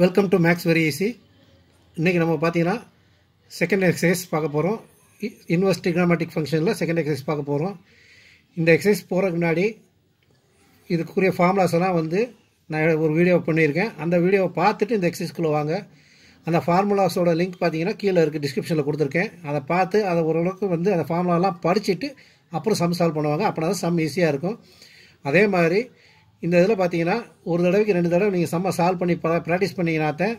Welcome to maths very easy இன்றைக்கி நம்ம பார்த்தீங்கன்னா செகண்ட் எக்ஸசைஸ் பார்க்க போகிறோம் இன்வெர்ஸ் டிக்னாமெட்டிக் ஃபங்க்ஷனில் செகண்ட் எக்ஸசைஸ் பார்க்க போகிறோம் இந்த எக்ஸசைஸ் போகிறதுக்கு முன்னாடி இதுக்குரிய ஃபார்முலாஸ் எல்லாம் வந்து நான் ஒரு வீடியோ பண்ணியிருக்கேன் அந்த வீடியோவை பார்த்துட்டு இந்த எக்ஸசைஸ்க்குள்ளே வாங்க அந்த ஃபார்முலாஸோட லிங்க் பார்த்தீங்கன்னா கீழே இருக்குது டிஸ்கிரிப்ஷனில் கொடுத்துருக்கேன் அதை பார்த்து அதை ஓரளவுக்கு வந்து அந்த ஃபார்முலாலாம் படிச்சுட்டு அப்புறம் சம் சால்வ் பண்ணுவாங்க அப்படின்னா சம் ஈஸியாக இருக்கும் அதே மாதிரி இந்த இதில் பார்த்தீங்கன்னா ஒரு தடவைக்கு ரெண்டு தடவை நீங்கள் செம்ம சால்வ் பண்ணி ப்ராக்டிஸ் பண்ணிங்கனாத்தான்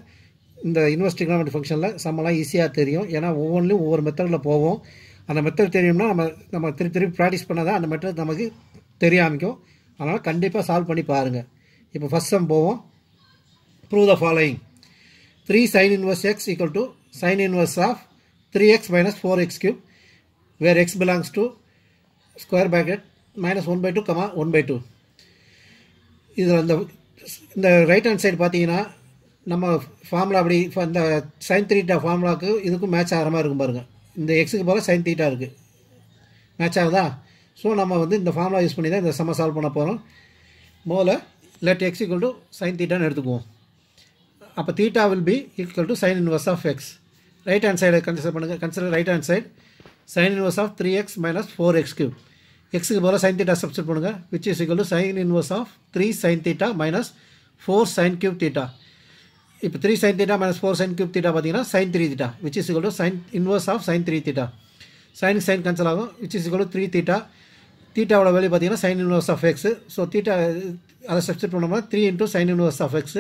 இந்த யூனிவர்சிட்டி கிராமட் ஃபங்க்ஷனில் சம்மெல்லாம் ஈஸியாக தெரியும் ஏன்னா ஒவ்வொன்றிலும் ஒவ்வொரு மெத்தடில் போவோம் அந்த மெத்தட் தெரியும்னா நம்ம நம்ம திருப்பி திருப்பி ப்ராக்டிஸ் பண்ணால் தான் அந்த மெத்தட் நமக்கு தெரிய ஆரம்பிக்கும் அதனால் கண்டிப்பாக சால்வ் பண்ணி பாருங்கள் இப்போ ஃபஸ்ட் சம் போவோம் prove the following three sine inverse x equal to sine inverse of three x minus four x cube where x belongs to square bracket minus one by two comma one by two இதில் அந்த இந்த right hand side பார்த்தீங்கன்னா நம்ம formula அப்படி இந்த sign த்ரீட்டா ஃபார்முலாவுக்கு இதுக்கும் match ஆகிற மாதிரி இருக்கும் பாருங்கள் இந்த எக்ஸுக்கு போகிற சைன் த்ரீட்டா இருக்குது மேட்ச் ஆகுதா ஸோ நம்ம வந்து இந்த ஃபார்முலா யூஸ் பண்ணி தான் இந்த செம்ம சால்வ் பண்ண போகிறோம் முதல்ல let x equal to sine தீட்டான்னு எடுத்துக்குவோம் அப்போ theta will be equal to sine inverse of x right hand சைடை கன்சிடர் பண்ணுங்கள் consider right hand side sine inverse of three x minus four x cube எக்ஸுக்கு பதிலாக சைன் தீட்டா சப்ஸ்டிட் பண்ணுங்கள் which is equal to sine inverse of three sine theta minus four sine cube theta இப்போ three sine theta minus four sine cube theta பார்த்தீங்கன்னா sign three theta which is equal to sine inverse of sine three theta sine sine cancel ஆகும் which is equal to three theta தீட்டாவோட value பார்த்தீங்கன்னா sine inverse of x so theta அதை substitute பண்ணோம்னா three into sine inverse of x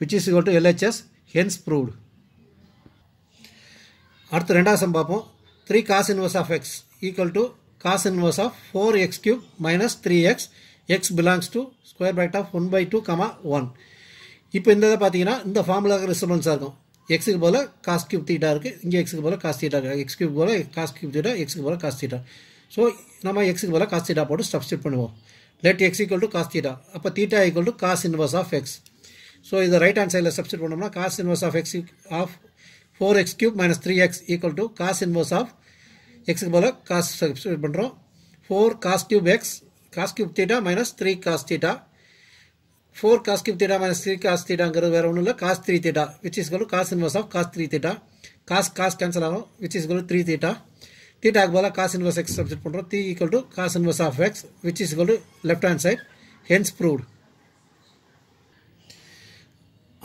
which is equal to LHS hence proved அடுத்து ரெண்டாவது sum பார்ப்போம் three cos inverse of x equal to cos inverse of 4x cube minus 3x x belongs to square bracket of 1 by 2 comma 1 இப்போ இந்த இதை பார்த்தீங்கன்னா இந்த ஃபார்முலாவுக்கு ரிசபன்ஸாக இருக்கும் எக்ஸுக்கு போல் காஸ் கியூப் தீட்டா இருக்குது இங்கே எக்ஸுக்கு போல் காஸ் தீட்டா இருக்குது போல cos போல் theta x தீட்டா எக்ஸுக்கு போல் காஸ் தீட்டா ஸோ நம்ம எக்ஸுக்கு போல் காஸ் தீட்டா போட்டு சப்ஸ்டியூட் பண்ணுவோம் let எக்ஸ் equal to cos theta அப்போ theta equal to cos inverse of x so இதை ரைட் hand சைடில் substitute பண்ணோம்னா cos inverse ஆஃப் x of four cube minus minus three x cos inverse cos of எக்ஸுக்கு பதில் cos substitute பண்ணுறோம் four cos cube x cos theta minus three cos theta four cos cube theta minus three cos வேறு ஒன்றும் இல்லை cos three theta which is equal cos inverse of cos three theta cos cos cancel ஆகும் which is equal three theta தீட்டாக்கு பதிலாக cos inverse x subject பண்ணுறோம் three equal to cos inverse of x which is equal left hand side hence proved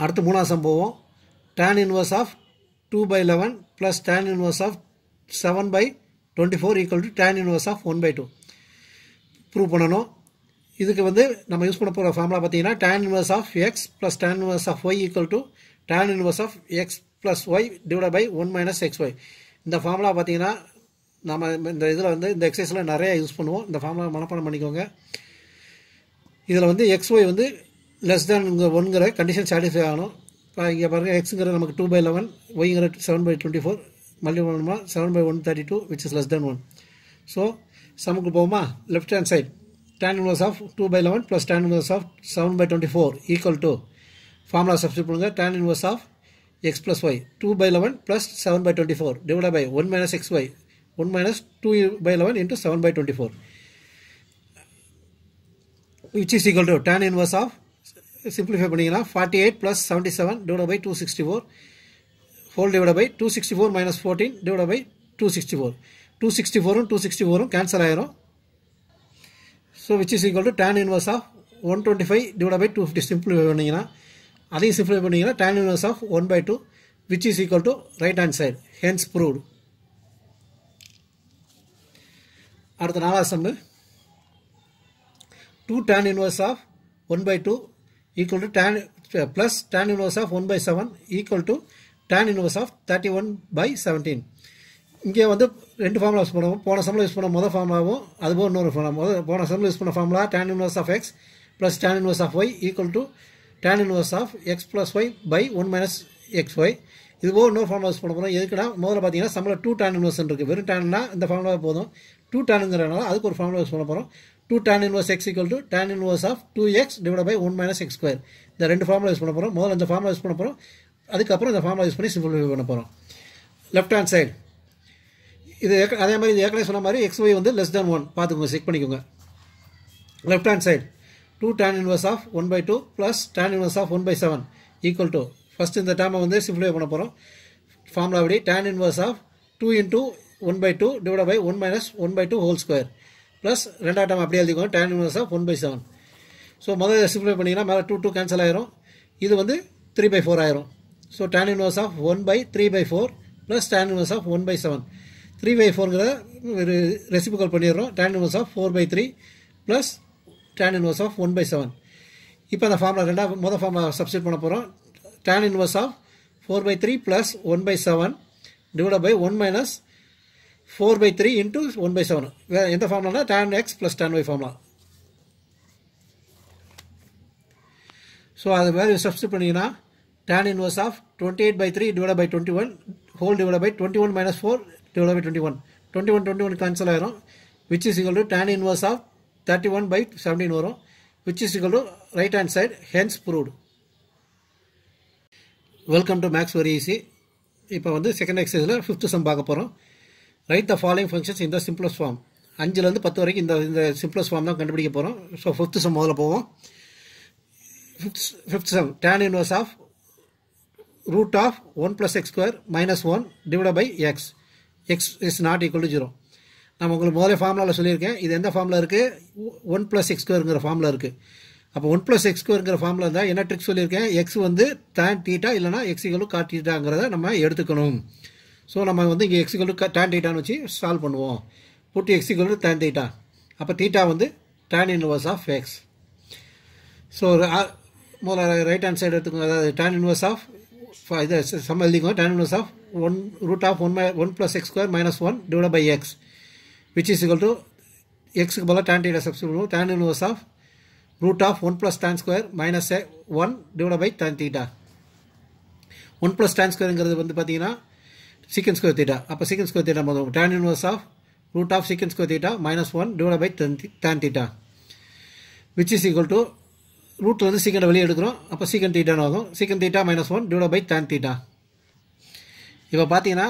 அடுத்து மூணாவது சம்பவம் tan inverse of two by eleven plus tan inverse of seven by twenty four equal to tan inverse of one by two prove பண்ணணும் இதுக்கு வந்து நம்ம use பண்ண போகிற formula பார்த்தீங்கன்னா tan inverse of x plus tan inverse of y equal to tan inverse of x plus y divide by one minus x y இந்த formula பார்த்தீங்கன்னா நம்ம இந்த இதில் வந்து இந்த எக்ஸசைஸில் நிறையா யூஸ் பண்ணுவோம் இந்த ஃபார்முலா மனப்பாடம் பண்ணிக்கோங்க இதில் வந்து எக்ஸ் ஒய் வந்து லெஸ் தேன் ஒன்கிற கண்டிஷன் சாட்டிஸ்ஃபை ஆகணும் இப்போ இங்கே பாருங்கள் எக்ஸுங்கிற நமக்கு டூ பை லெவன் ஒய்ங்கிற seven by twenty four multiple seven by one thirty two which is less than one so சமுக்கு போகுமா left hand side tan inverse of 2 by 11 plus tan inverse of 7 by 24 equal to formula substitute பண்ணுங்க tan inverse of x plus y 2 by 11 plus 7 by 24 divided by 1 minus xy 1 minus 2 by 11 into 7 by 24 which is equal to tan inverse of simplify பண்ணிங்கன்னா 48 plus 77 divided by 264 four divide by two sixty four minus fourteen divide by two sixty four two sixty ஃபோரும் two sixty ஃபோரும் cancel ஆயிரும் so which is equal to tan inverse of one twenty five divide by two fifty simplify பண்ணிங்கன்னா அதையும் simplify பண்ணிங்கன்னா tan inverse of one by two which is equal to right hand side hence proved அடுத்த நாலாவது sum two tan inverse of one by two equal to tan plus tan inverse of one by seven equal to tan inverse of thirty one by seventeen இங்கே வந்து ரெண்டு formula use பண்ணுவோம் போன சம்மில் use பண்ண முதல் ஃபார்முலாவும் அதுபோல் இன்னொரு ஃபார்முலா போன சம்மில் யூஸ் பண்ண formula tan inverse of x plus tan inverse of y equal to tan inverse of x plus y by one minus x y இதுபோல் இன்னொரு ஃபார்முலா யூஸ் பண்ண போகிறோம் எதுக்குன்னா முதல்ல பார்த்தீங்கன்னா சம்மில் டூ டேன் இன்வர்ஸ் இருக்குது வெறும் டேன்னா இந்த ஃபார்முலா போதும் டூ டேனுங்கிறனால அதுக்கு ஒரு ஃபார்முலா யூஸ் பண்ண போகிறோம் two tan inverse x equal to tan inverse of two x divide by one minus x square இந்த ரெண்டு ஃபார்முலா யூஸ் பண்ண போகிறோம் முதல்ல இந்த ஃபார்முலா யூஸ் பண்ண போகிறோம் அதுக்கப்புறம் இந்த ஃபார்முலா யூஸ் பண்ணி சிம்பிள் பண்ண போகிறோம் லெஃப்ட் ஹேண்ட் சைடு இது அதே மாதிரி இது ஏற்கனவே சொன்ன மாதிரி எக்ஸ் ஒய் வந்து லெஸ் தேன் ஒன் பார்த்துக்கோங்க செக் பண்ணிக்கோங்க left hand side two tan inverse of one by two plus tan inverse of one by seven equal to first இந்த டேமை வந்து சிம்பிளிஃபை பண்ண போகிறோம் ஃபார்முலா அப்படி tan inverse of two into one by two divide by one minus one by two whole square plus ரெண்டாவது term அப்படியே எழுதிக்கோங்க tan inverse of one by seven so முதல்ல சிம்பிளிஃபை பண்ணிங்கன்னா மேலே டூ டூ கேன்சல் ஆயிரும் இது வந்து த்ரீ பை ஃபோர் ஆயிரும் so tan inverse of one by three by four plus tan inverse of one by seven three by ஒரு reciprocal பண்ணிடுறோம் tan inverse of four by three plus tan inverse of one by seven இப்போ அந்த ஃபார்மில் ரெண்டா மொதல் ஃபார்மில் substitute பண்ண போகிறோம் tan inverse of four by three plus one by seven divide by one minus four by three into one by seven வேறு எந்த ஃபார்ம்லானா tan x plus tan y ஃபார்ம்லாம் ஸோ அது வேல்யூ சப்ஸ்டியூட் பண்ணிங்கன்னா tan inverse of 28 by 3 divided by 21 whole divided by 21 minus 4 divided by 21 21 21 cancel ஆயிரும் which is equal to tan inverse of 31 by 17 வரும் which is equal to right hand side hence proved welcome to maths very easy இப்போ வந்து second எக்ஸசைஸில் fifth some பார்க்க போகிறோம் right the following functions இந்த சிம்பிளஸ் form அஞ்சுலேருந்து பத்து வரைக்கும் இந்த இந்த சிம்பிளஸ் ஃபார்ம் தான் கண்டுபிடிக்க போகிறோம் ஸோ ஃபிஃப்த்து சம் முதல்ல போவோம் fifth fifth sum tan inverse of root of one plus x square minus 1 divided by x x is not equal to 0. நான் உங்களுக்கு முதலே ஃபார்ம்லாவில் சொல்லியிருக்கேன் இது எந்த ஃபார்மில் இருக்குது ஒன் ப்ளஸ் எக்ஸ் ஸ்கொயருங்கிற ஃபார்மில் இருக்குது அப்போ ஒன் பிளஸ் எக்ஸ் ஸ்கொயருங்கிற ஃபார்மில் இருந்தால் என்ன ட்ரிக் சொல்லியிருக்கேன் எக்ஸ் வந்து டேன் டீட்டா இல்லைனா எக்ஸிகளும் கா டீட்டாங்கிறத நம்ம எடுத்துக்கணும் ஸோ நம்ம வந்து இங்கே எக்ஸிகளும் டேன் டீட்டான்னு வச்சு சால்வ் பண்ணுவோம் புட்டு எக்ஸிகளும் டேன் டீட்டா அப்போ டீட்டா வந்து tan inverse of x so முதல்ல ரைட் ஹேண்ட் சைடு எடுத்துக்கோங்க அதாவது டேன் இன்வர்ஸ் ஆஃப் फाइव समझ लिखो tan minus of one root of one one plus x square minus one divided by x which is equal to x के बोला tan theta subs tan inverse of root of one plus tan square minus one divided by tan theta one plus tan square पाती secant square theta अब secant square theta मतलब tan inverse of root of secant square theta minus one divided by tan theta which is equal to ரூட்லேருந்து சீக்கண்டை வெளியே எடுக்கிறோம் அப்போ secant தீட்டான்னு ஆகும் secant theta minus one divide by tan theta இப்போ பார்த்தீங்கன்னா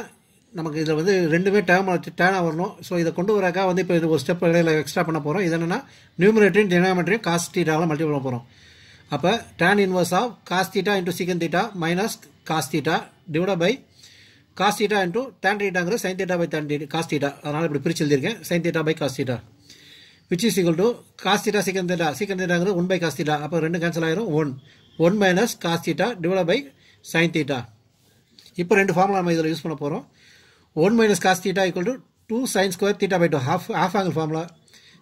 நமக்கு இதில் வந்து ரெண்டுமே டேம் டேனாக வரணும் ஸோ இதை கொண்டு வரக்கா வந்து இப்போ இது ஒரு ஸ்டெப் இடையில எக்ஸ்ட்ரா பண்ண போகிறோம் இது என்னென்னா நியூமரேட்டரையும் டினாமினேட்டரையும் காஸ்ட் தீட்டாவில் மல்டி பண்ண போகிறோம் அப்போ tan inverse of cos theta into secant theta minus cos theta divide by cos theta into tan தீட்டாங்கிற sine theta by tan theta cos theta அதனால் இப்படி பிரிச்சு எழுதியிருக்கேன் sine theta by cos theta which is equal to cos theta secant theta secant தீட்டாங்கிறது one by cos theta அப்போ ரெண்டு cancel ஆயிரும் one one minus cos theta divide by sine theta இப்போ ரெண்டு ஃபார்முலா நம்ம இதில் யூஸ் பண்ண போகிறோம் one minus cos theta equal to two sine square theta by two half half angle formula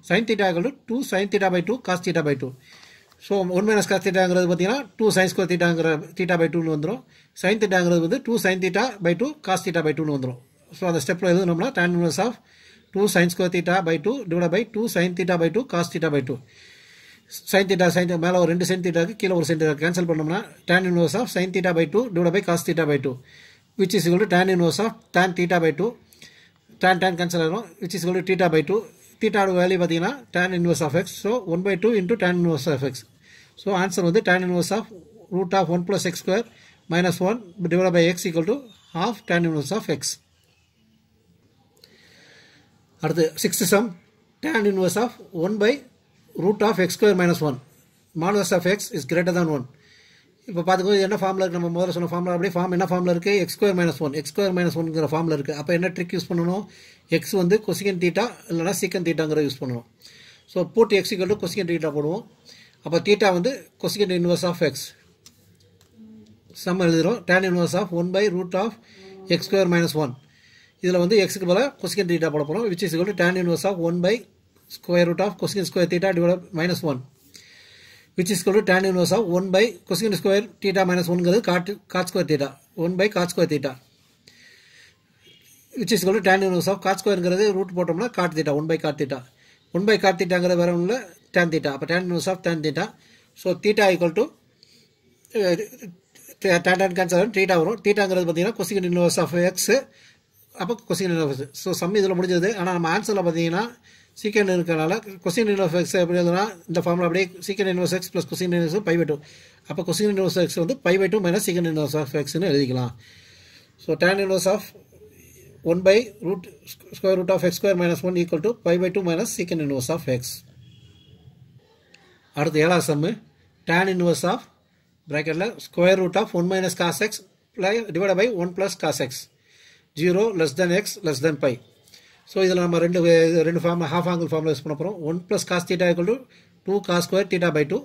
sine theta equal to two sine theta by two cos theta by two so one minus cos தீட்டாங்கிறது பார்த்தீங்கன்னா two sine square தீட்டாங்கிற theta by டூன்னு வந்துடும் sine தீட்டாங்கிறது வந்து two sine theta by two cos theta by டூன்னு வந்துடும் so அந்த ஸ்டெப்பில் எதுவும் நம்மளா tan inverse of 2 sin square theta by 2 divided by 2 sin theta by 2 cos theta by 2 sin theta sin theta மேலே ஒரு ரெண்டு sin theta இருக்கு கீழே ஒரு sin theta கேன்சல் பண்ணோம்னா tan inverse of sin theta by 2 divided by cos theta by 2 which is equal to tan inverse of tan theta by 2 tan tan cancel ஆகும் which is equal to theta by 2 theta value பார்த்தீங்கன்னா tan inverse of x so 1 by 2 into tan inverse of x so answer வந்து tan inverse of root of 1 plus x square minus 1 divided by x equal to half tan inverse of x அடுத்து sixth sum tan inverse of one by root of x square minus one modulus of x is greater than one இப்போ பார்த்துக்கோ என்ன ஃபார்மில் இருக்குது நம்ம முதல்ல சொன்ன ஃபார்மில் அப்படியே ஃபார்ம் என்ன ஃபார்மில் இருக்குது x square minus one x square minus ஒன்ங்கிற ஃபார்மில் இருக்குது அப்போ என்ன ட்ரிக் யூஸ் பண்ணணும் எக்ஸ் வந்து கொசிகன் தீட்டா இல்லைனா சீக்கன் தீட்டாங்கிற யூஸ் பண்ணணும் ஸோ போட்டு x equal to cosecant theta போடுவோம் அப்போ தீட்டா வந்து cosecant inverse of x sum எழுதுகிறோம் tan inverse of one by root of x square minus one இதில் வந்து எக்ஸுக்கு போல கொஸ்கின் தீட்டா போட போகிறோம் which is equal to tan inverse of one by square root of cosecant square theta divide minus one which is equal to tan inverse of one by கொஸ்கின் square theta minus ஒன்ங்கிறது cot cot square theta one by cot square theta which is equal to tan inverse of cot ஸ்கொயருங்கிறது root போட்டோம்னா cot theta one by cot theta one by cot தீட்டாங்கிற வேற ஒன்றும் tan theta அப்போ tan inverse of tan theta so theta equal to tan tan cancel theta வரும் தீட்டாங்கிறது பார்த்தீங்கன்னா cosecant inverse of x அப்போ கொஸ்டின் இன்டர்ஃபெக்ஸ் ஸோ சம் இதில் முடிஞ்சது ஆனால் நம்ம ஆன்சரில் பார்த்தீங்கன்னா சீக்கண்ட் இருக்கிறனால கொஸ்டின் இன்டர்ஃபெக்ஸ் எப்படி இருந்தால் இந்த ஃபார்மில் அப்படியே secant inverse x plus cosec இன்வெஸ்ட் பை பை டூ அப்போ கொஸ்டின் இன்வர்ஸ் எக்ஸ் வந்து pi by two minus secant inverse of எக்ஸ்னு எழுதிக்கலாம் so tan inverse of one by root square root of x square minus one equal to pi by two minus secant inverse of x அடுத்து ஏழாவது sum tan inverse of ப்ராக்கெட்டில் square root of one minus cos x ply divide by one plus cos x zero less than x less than pi so இதில் நம்ம ரெண்டு ரெண்டு form half angle ஃபார்மில் use பண்ண போகிறோம் one plus cos theta equal to two cos square theta by two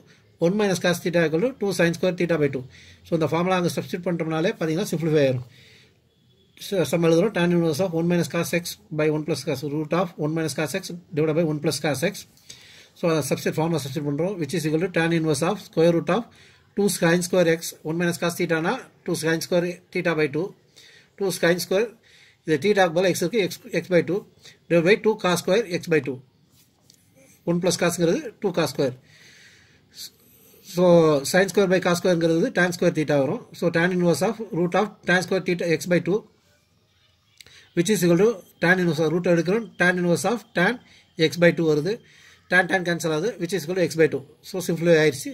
one minus cos theta equal to two sine square theta by two so இந்த formula அங்கே substitute பண்ணுறோம்னாலே பார்த்தீங்கன்னா simplify ஆயிரும் sum எழுதுறோம் tan inverse of one minus cos x by one plus cos root of one minus cos x divide by one plus cos x so அதை substitute formula substitute பண்ணுறோம் which is equal to tan inverse of square root of two sine square x one minus cos தீட்டானா two sine square theta by two two sine square இது டீ டாக் போல் எக்ஸுக்கு x x by two divide by two cos square x by two one plus காசுங்கிறது two cos square so sine square by cos ஸ்கொயர்ங்கிறது tan square theta வரும் so tan inverse of root of tan square theta x by two which is equal to tan inverse root எடுக்கிறோம் tan inverse of tan x by two வருது tan tan cancel ஆகுது which is equal to x by two so சிம்பிளே ஆயிடுச்சு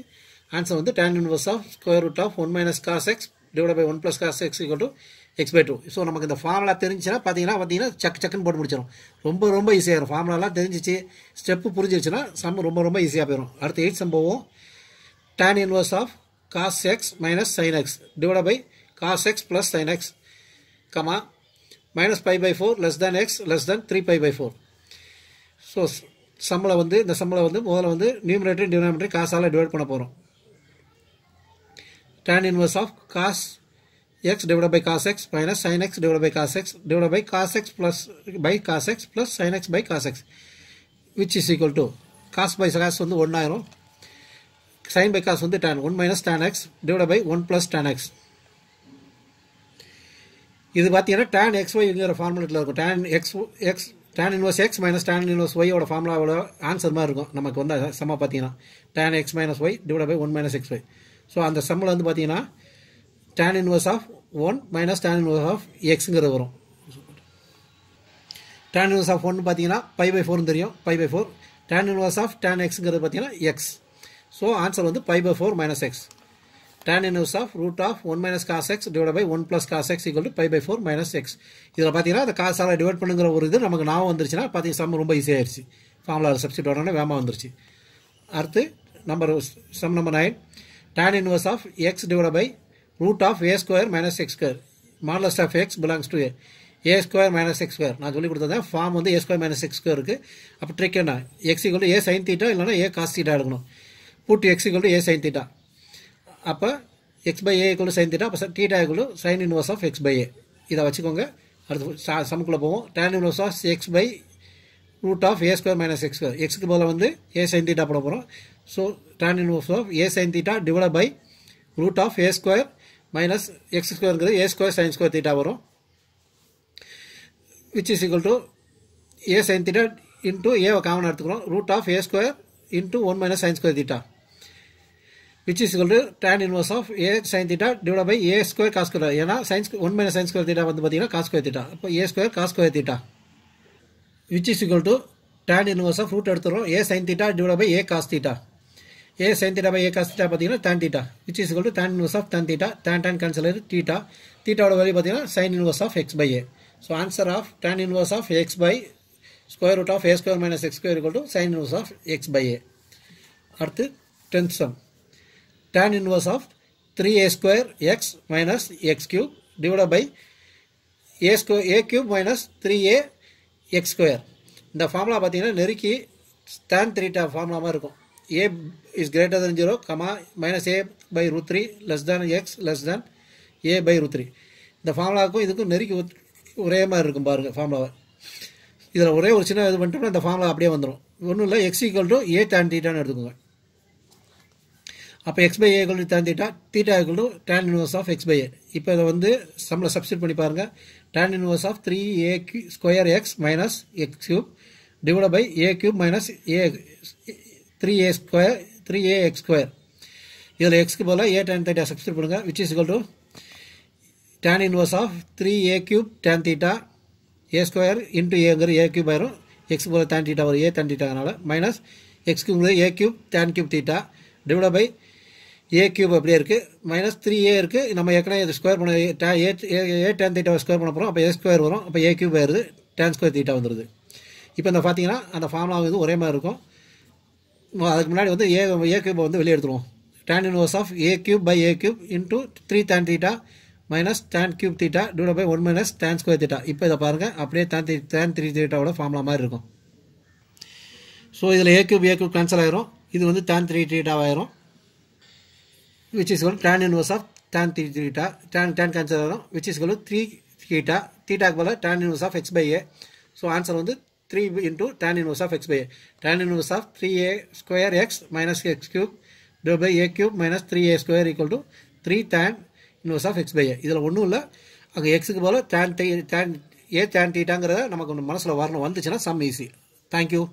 answer வந்து tan inverse of square root of one minus cos x divide by one plus cos x equal to x by two so நமக்கு இந்த formula தெரிஞ்சுன்னா பார்த்தீங்கன்னா பார்த்தீங்கன்னா chuck சக்குன்னு போட்டு முடிச்சிடும் ரொம்ப ரொம்ப ஈஸியாக இருக்கும் ஃபார்முலாலாம் தெரிஞ்சிச்சு ஸ்டெப்பு புரிஞ்சிருச்சுன்னா சம் ரொம்ப ரொம்ப ஈஸியாக போயிடும் அடுத்து எயிட் சம்பவம் tan inverse of cos x minus sine x divide by cos x plus sine x comma minus pi by four less than x less than three pi by four so சம்மளை வந்து இந்த சம்பளம் வந்து முதல்ல வந்து நியூமினேட்டரி டினாமினேட்டரி காசால் divide பண்ண போகிறோம் tan inverse of cos x divided by cos x minus sin x divided by cos x divided by cos x plus by cos x plus sin x by cos x which is equal to cos by cos வந்து 1 ஆயிரும் sin by cos வந்து tan 1 minus tan x divided by 1 plus tan x இது பார்த்தீங்கன்னா tan xyங்கிற ஃபார்முலேட்டில் இருக்கும் tan x x tan inverse x minus tan inverse ஒய்யோட ஃபார்முலாவோட answer மாதிரி இருக்கும் நமக்கு வந்து செம்ம பார்த்தீங்கன்னா tan x minus y divide by one minus x y so அந்த செம்மில் வந்து பார்த்தீங்கன்னா inverse of of one minus inverse of of எக்ஸுங்கிறது வரும் inverse of ஆஃப் ஒன் பார்த்தீங்கன்னா by பை ஃபோர்னு தெரியும் by pi four inverse of of tan எக்ஸுங்கிறது பார்த்தீங்கன்னா எக்ஸ் ஸோ ஆன்சர் வந்து pi by four minus x tan inverse of root of 1 minus cos x divided by 1 plus cos x equal to pi by 4 minus x இதில் பார்த்தீங்கன்னா அந்த ஆலை divide பண்ணுங்கிற ஒரு இது நமக்கு நான் வந்துருச்சுன்னா பார்த்தீங்கன்னா சம் ரொம்ப ஈஸியாகிடுச்சு ஃபார்முலாவில் சப்ஸ்டியூட் உடனே வேமா வந்துருச்சு அடுத்து number sum number nine tan inverse of x divided by root of a square minus x square modulus of x belongs to a a square minus x square நான் சொல்லி கொடுத்ததேன் ஃபார்ம் வந்து a square minus x square இருக்கு அப்போ trick என்ன x equal to a sin theta இல்லைனா a cos theta எடுக்கணும் put x equal to a sin theta அப்போ x by a equal to sin theta அப்போ theta equal to sin inverse of x by a இதை வச்சுக்கோங்க அடுத்து சமக்குள்ளே போவோம் tan inverse of x by root of a square minus x square எக்ஸுக்கு பதில் வந்து a sine theta போட போகிறோம் so tan inverse of a sine theta divide by root of a square minus x square ಅಂದರೆ a square sine square theta ಬರೋ which is equal to a sine theta into a common எடுத்துக்கிறோம் root of a square into one minus sine square theta which is equal to tan inverse of a sine theta divide by a square cos square ஏன்னா since one minus sine square theta வந்து பார்த்தீங்கன்னா cos square theta இப்போ a square cos square theta which is equal to tan inverse of root எடுத்துகிறோம் a sine theta divide by a cos theta a sine theta by a cos பார்த்தீங்கன்னா tan theta which is to tan inverse of tan theta tan tan cancel ஆயிரு theta தீட்டாவோட value பார்த்தீங்கன்னா sine inverse of x by a so answer of tan inverse of x by square root of a square minus x square equal sine inverse of x by a அடுத்து tenth sum tan inverse of three a square x minus x cube divide by a square a cube minus three a x square இந்த formula பார்த்தீங்கன்னா நெருக்கி tan த்ரீட்டா formula மாதிரி இருக்கும் ஏ is greater than 0, comma minus a by root 3 less than x less than a by root 3. இந்த ஃபார்முலாவுக்கும் இதுக்கும் நெருக்கி ஒரே மாதிரி இருக்கும் பாருங்கள் ஃபார்முலாவை இதில் ஒரே ஒரு சின்ன இது பண்ணிட்டோம்னா இந்த ஃபார்முலா அப்படியே வந்துடும் ஒன்றும் இல்லை x equal to a tan தீட்டான்னு எடுத்துக்கோங்க அப்போ x by a to tan theta theta equal to tan inverse of x by a இப்போ இதை வந்து சம்மில் சப்ஸ்டியூட் பண்ணி பாருங்கள் tan inverse of three a q square x minus x cube divide by a cube minus a three a square three a x square இதில் எக்ஸ்க்கு போல் a tan theta substitute பண்ணுங்கள் which is equal to tan inverse of three a cube tan theta a square into ஏங்கிற a cube ஆயிரும் x போல் tan theta வரும் a tan தீட்டானால minus x a cube tan cube theta divide by a cube அப்படியே இருக்குது minus three ஏ இருக்குது நம்ம ஏற்கனவே இது ஸ்கொயர் பண்ண ஏ ஏ டேன் தீட்டாவை ஸ்கொயர் பண்ண போகிறோம் அப்போ ஏ ஸ்கொயர் வரும் அப்போ ஏ கியூப் ஆயிருது டேன் ஸ்கொயர் தீட்டா வந்துடுது இப்போ இந்த பார்த்தீங்கன்னா அந்த ஃபார்முலா இது ஒரே மாதிரி இருக்கும் அதுக்கு முன்னாடி வந்து ஏ ஏ கியூபை வந்து வெளியே எடுத்துருவோம் tan inverse of a cube by a cube into three tan theta minus tan cube theta divide by one minus tan square theta இப்போ இதை பாருங்கள் அப்படியே டேன் த்ரீ டேன் த்ரீ தீட்டாவோட ஃபார்முலா மாதிரி இருக்கும் ஸோ இதில் a cube a cube cancel ஆயிரும் இது வந்து டேன் த்ரீ தீட்டாவாயிரும் which is equal tan inverse of tan three theta tan tan cancel ஆயிரும் which is equal three theta தீட்டாக்கு போல் tan inverse of x by a so answer வந்து 3 into tan inverse of x by a. Tan inverse of 3a square x minus x cube divided by a cube minus 3a square equal to 3 tan inverse of x by a. இதில் ஒன்றும் இல்லை அங்கே எக்ஸுக்கு போல tan tan theta tan தீட்டாங்கிறத நமக்கு ஒன்று மனசில் வரணும் வந்துச்சுன்னா சம் ஈஸி தேங்க்யூ